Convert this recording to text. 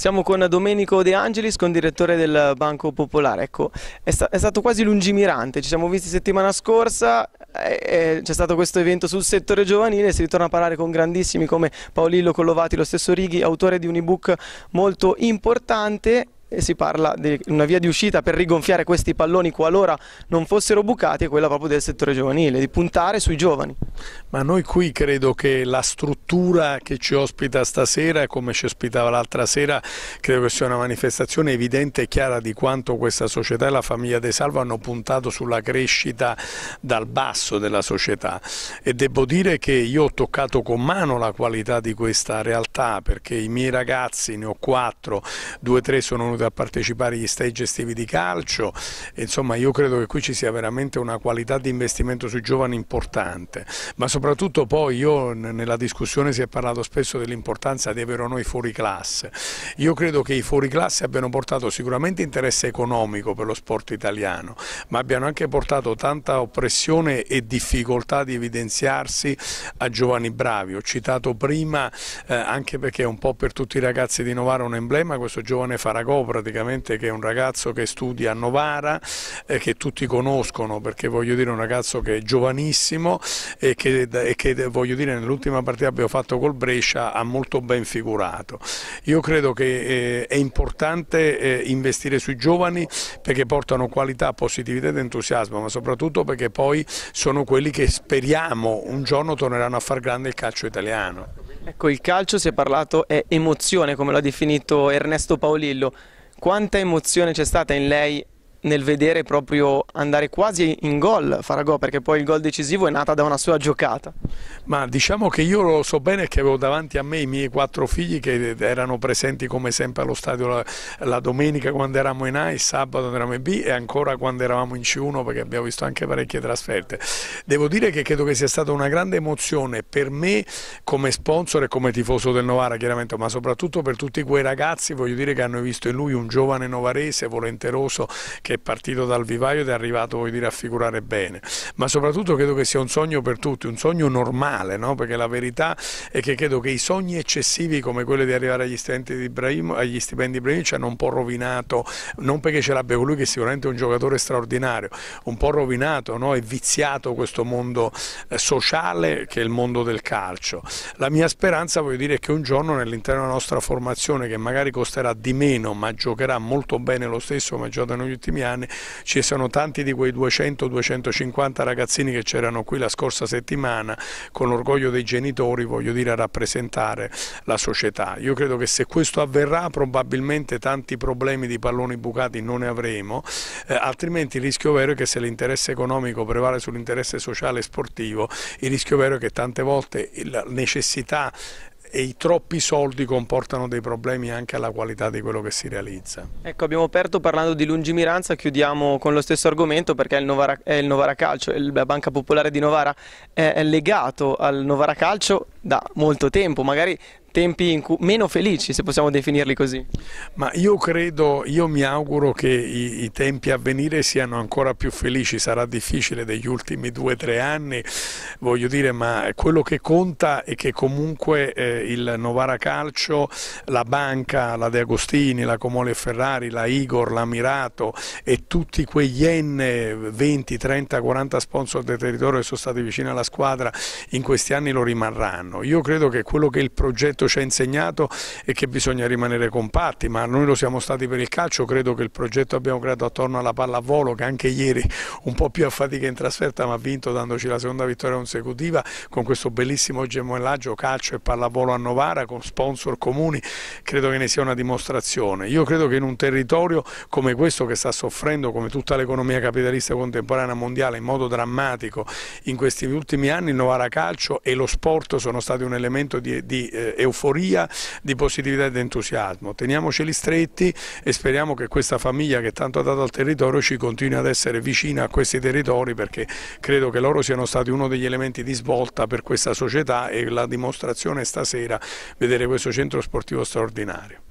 Siamo con Domenico De Angelis, con direttore del Banco Popolare. Ecco, è, sta è stato quasi lungimirante, ci siamo visti settimana scorsa, eh, eh, c'è stato questo evento sul settore giovanile, si ritorna a parlare con grandissimi come Paolillo Collovati, lo stesso Righi, autore di un ebook molto importante e si parla di una via di uscita per rigonfiare questi palloni qualora non fossero bucati è quella proprio del settore giovanile, di puntare sui giovani. Ma noi qui credo che la struttura che ci ospita stasera, come ci ospitava l'altra sera, credo che sia una manifestazione evidente e chiara di quanto questa società e la famiglia De Salvo hanno puntato sulla crescita dal basso della società e devo dire che io ho toccato con mano la qualità di questa realtà perché i miei ragazzi, ne ho quattro, due o tre sono venuti a partecipare agli stage estivi di calcio, insomma io credo che qui ci sia veramente una qualità di investimento sui giovani importante, ma soprattutto poi io nella discussione si è parlato spesso dell'importanza di avere noi fuori classe, io credo che i fuori classe abbiano portato sicuramente interesse economico per lo sport italiano, ma abbiano anche portato tanta oppressione e difficoltà di evidenziarsi a giovani bravi, ho citato prima eh, anche perché è un po' per tutti i ragazzi di Novara un emblema questo giovane Faragò praticamente che è un ragazzo che studia a Novara, eh, che tutti conoscono perché voglio dire un ragazzo che è giovanissimo e che, e che voglio dire nell'ultima partita che abbiamo fatto col Brescia ha molto ben figurato. Io credo che eh, è importante eh, investire sui giovani perché portano qualità, positività ed entusiasmo ma soprattutto perché poi sono quelli che speriamo un giorno torneranno a far grande il calcio italiano. Ecco, il calcio si è parlato è emozione, come l'ha definito Ernesto Paolillo. Quanta emozione c'è stata in lei nel vedere proprio andare quasi in gol Faragò perché poi il gol decisivo è nata da una sua giocata ma diciamo che io lo so bene che avevo davanti a me i miei quattro figli che erano presenti come sempre allo stadio la, la domenica quando eravamo in A il sabato quando eravamo in B e ancora quando eravamo in C1 perché abbiamo visto anche parecchie trasferte devo dire che credo che sia stata una grande emozione per me come sponsor e come tifoso del Novara chiaramente ma soprattutto per tutti quei ragazzi voglio dire che hanno visto in lui un giovane novarese volenteroso che che è partito dal vivaio ed è arrivato vuoi dire, a figurare bene, ma soprattutto credo che sia un sogno per tutti, un sogno normale, no? perché la verità è che credo che i sogni eccessivi come quello di arrivare agli stipendi di Ibrahimo, agli stipendi di Ibrahimo ci hanno un po' rovinato, non perché ce l'abbia colui che è sicuramente è un giocatore straordinario, un po' rovinato no? e viziato questo mondo eh, sociale che è il mondo del calcio. La mia speranza voglio dire è che un giorno nell'interno della nostra formazione che magari costerà di meno ma giocherà molto bene lo stesso come ha giocato negli ultimi anni ci sono tanti di quei 200-250 ragazzini che c'erano qui la scorsa settimana con l'orgoglio dei genitori, voglio dire, a rappresentare la società. Io credo che se questo avverrà probabilmente tanti problemi di palloni bucati non ne avremo, eh, altrimenti il rischio vero è che se l'interesse economico prevale sull'interesse sociale e sportivo, il rischio vero è che tante volte la necessità e i troppi soldi comportano dei problemi anche alla qualità di quello che si realizza. Ecco, abbiamo aperto parlando di lungimiranza, chiudiamo con lo stesso argomento perché il Novara, è il Novara Calcio, la Banca Popolare di Novara è legato al Novara Calcio da molto tempo, magari tempi meno felici, se possiamo definirli così. Ma io credo, io mi auguro che i, i tempi a venire siano ancora più felici, sarà difficile degli ultimi due o tre anni, voglio dire, ma quello che conta è che comunque eh, il Novara Calcio, la Banca, la De Agostini, la Comole Ferrari, la Igor, la Mirato e tutti quegli N 20, 30, 40 sponsor del territorio che sono stati vicini alla squadra in questi anni lo rimarranno anno. Io credo che quello che il progetto ci ha insegnato è che bisogna rimanere compatti, ma noi lo siamo stati per il calcio, credo che il progetto abbiamo creato attorno alla pallavolo che anche ieri un po' più a fatica in trasferta ma ha vinto dandoci la seconda vittoria consecutiva con questo bellissimo gemellaggio calcio e pallavolo a Novara con sponsor comuni, credo che ne sia una dimostrazione. Io credo che in un territorio come questo che sta soffrendo come tutta l'economia capitalista contemporanea mondiale in modo drammatico in questi ultimi anni il Novara Calcio e lo sport sono sono stati un elemento di, di eh, euforia, di positività e di entusiasmo. Teniamoceli stretti e speriamo che questa famiglia che tanto ha dato al territorio ci continui ad essere vicina a questi territori perché credo che loro siano stati uno degli elementi di svolta per questa società e la dimostrazione stasera vedere questo centro sportivo straordinario.